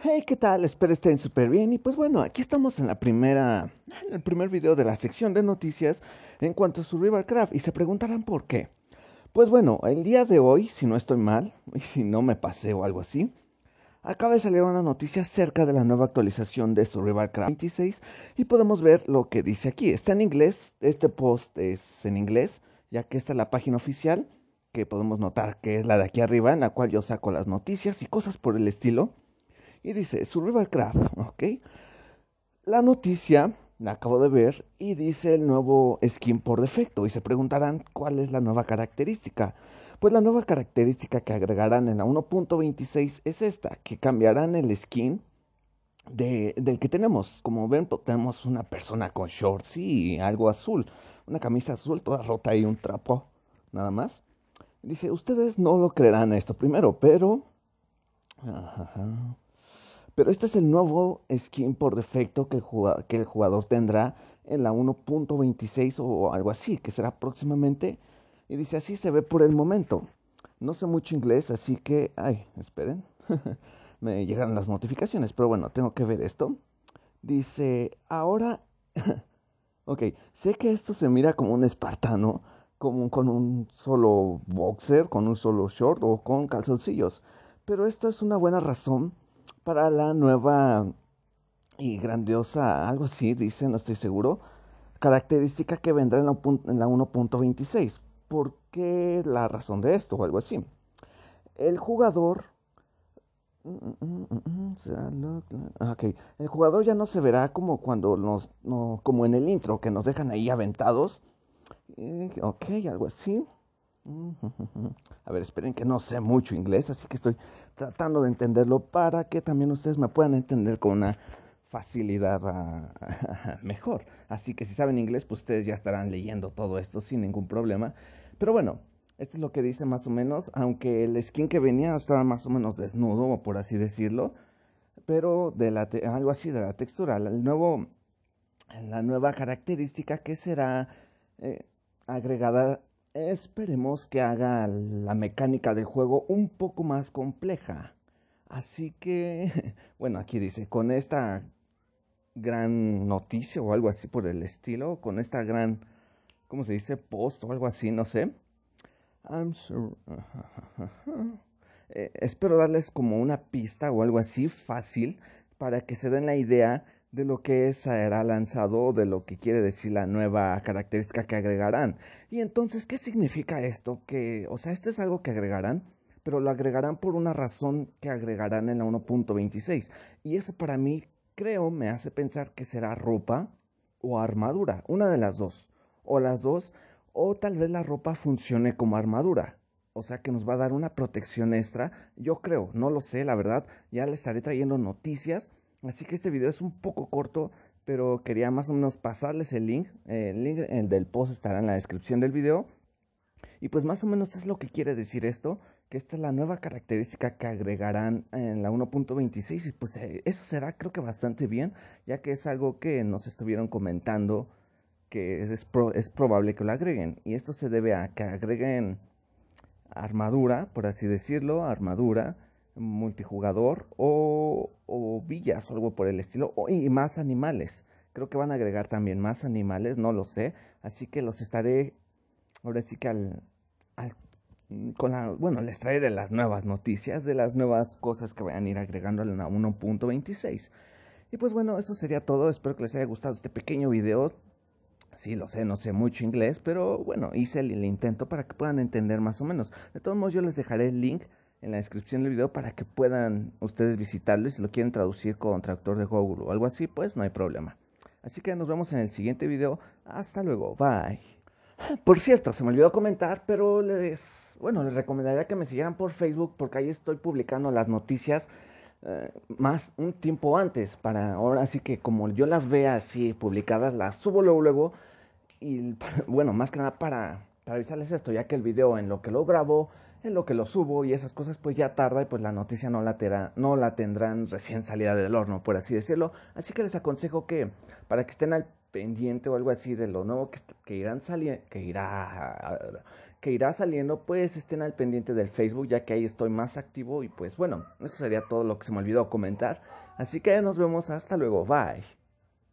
Hey, ¿qué tal? Espero estén súper bien. Y pues bueno, aquí estamos en la primera, en el primer video de la sección de noticias en cuanto a Survival Craft. Y se preguntarán por qué. Pues bueno, el día de hoy, si no estoy mal, y si no me pasé o algo así, acaba de salir una noticia acerca de la nueva actualización de Survival Craft 26. Y podemos ver lo que dice aquí. Está en inglés, este post es en inglés, ya que esta es la página oficial, que podemos notar que es la de aquí arriba, en la cual yo saco las noticias y cosas por el estilo y dice Survival Craft, ¿ok? La noticia la acabo de ver y dice el nuevo skin por defecto y se preguntarán cuál es la nueva característica. Pues la nueva característica que agregarán en la 1.26 es esta, que cambiarán el skin del que tenemos. Como ven, pues, tenemos una persona con shorts y algo azul, una camisa azul toda rota y un trapo, nada más. Dice, ustedes no lo creerán esto primero, pero... Ajá. Pero este es el nuevo skin por defecto que el jugador, tendrá en la 1.26 o algo así, que será próximamente. Y dice, así se ve por el momento. No sé mucho inglés, así que, ay, esperen. Me llegan las notificaciones, pero bueno, tengo que ver esto. Dice, ahora... ok, sé que esto se mira como un espartano, como con un solo boxer, con un solo short o con calzoncillos, pero esto es una buena razón para la nueva y grandiosa, algo así, dice, no estoy seguro, característica que vendrá en la, en la 1.26. ¿Por qué la razón de esto o algo así? El jugador... Mm, mm, mm, ah, okay. El jugador ya no se verá como cuando nos, no, como en el intro que nos dejan ahí aventados. Eh, ok, algo así. A ver, esperen que no sé mucho inglés, así que estoy tratando de entenderlo para que también ustedes me puedan entender con una facilidad ah, mejor. Así que si saben inglés, pues ustedes ya estarán leyendo todo esto sin ningún problema. Pero bueno, esto es lo que dice más o menos, aunque el skin que venía estaba más o menos desnudo, por así decirlo, pero de la algo así de la textura, nuevo, la nueva característica que será eh, agregada Esperemos que haga la mecánica del juego un poco más compleja. Así que, bueno, aquí dice, con esta gran noticia o algo así por el estilo, con esta gran, ¿cómo se dice? Post o algo así, no sé. I'm eh, espero darles como una pista o algo así fácil para que se den la idea de lo que será lanzado, de lo que quiere decir la nueva característica que agregarán. Y entonces, ¿qué significa esto? Que, o sea, esto es algo que agregarán, pero lo agregarán por una razón que agregarán en la 1.26. Y eso para mí, creo, me hace pensar que será ropa o armadura, una de las dos, o las dos, o tal vez la ropa funcione como armadura. O sea que nos va a dar una protección extra, yo creo, no lo sé, la verdad, ya les estaré trayendo noticias Así que este video es un poco corto, pero quería más o menos pasarles el link. El link del post estará en la descripción del video. Y pues más o menos es lo que quiere decir esto, que esta es la nueva característica que agregarán en la 1.26 y pues eh, eso será creo que bastante bien, ya que es algo que nos estuvieron comentando que es, es probable que lo agreguen. Y esto se debe a que agreguen armadura, por así decirlo, armadura multijugador o, o villas o algo por el estilo, o, y más animales. Creo que van a agregar también más animales, no lo sé. Así que los estaré ahora sí que al, con la, bueno, les traeré las nuevas noticias de las nuevas cosas que vayan a ir agregando a la 1.26. Y pues bueno, eso sería todo. Espero que les haya gustado este pequeño video. Sí, lo sé, no sé mucho inglés, pero bueno, hice el intento para que puedan entender más o menos. De todos modos, yo les dejaré el link en la descripción del video para que puedan ustedes visitarlo y si lo quieren traducir con traductor de Google o algo así, pues no hay problema. Así que nos vemos en el siguiente video. Hasta luego, bye. Por cierto, se me olvidó comentar, pero les, bueno, les recomendaría que me siguieran por Facebook porque ahí estoy publicando las noticias eh, más un tiempo antes para ahora, así que como yo las vea así publicadas, las subo luego luego y bueno, más que nada para para avisarles esto, ya que el video en lo que lo grabo, en lo que lo subo y esas cosas, pues ya tarda y pues la noticia no la, no la tendrán recién salida del horno, por así decirlo. Así que les aconsejo que para que estén al pendiente o algo así de lo nuevo que, irán saliendo, que irá, que irá saliendo, pues estén al pendiente del Facebook, ya que ahí estoy más activo y pues bueno, eso sería todo lo que se me olvidó comentar. Así que nos vemos hasta luego, bye.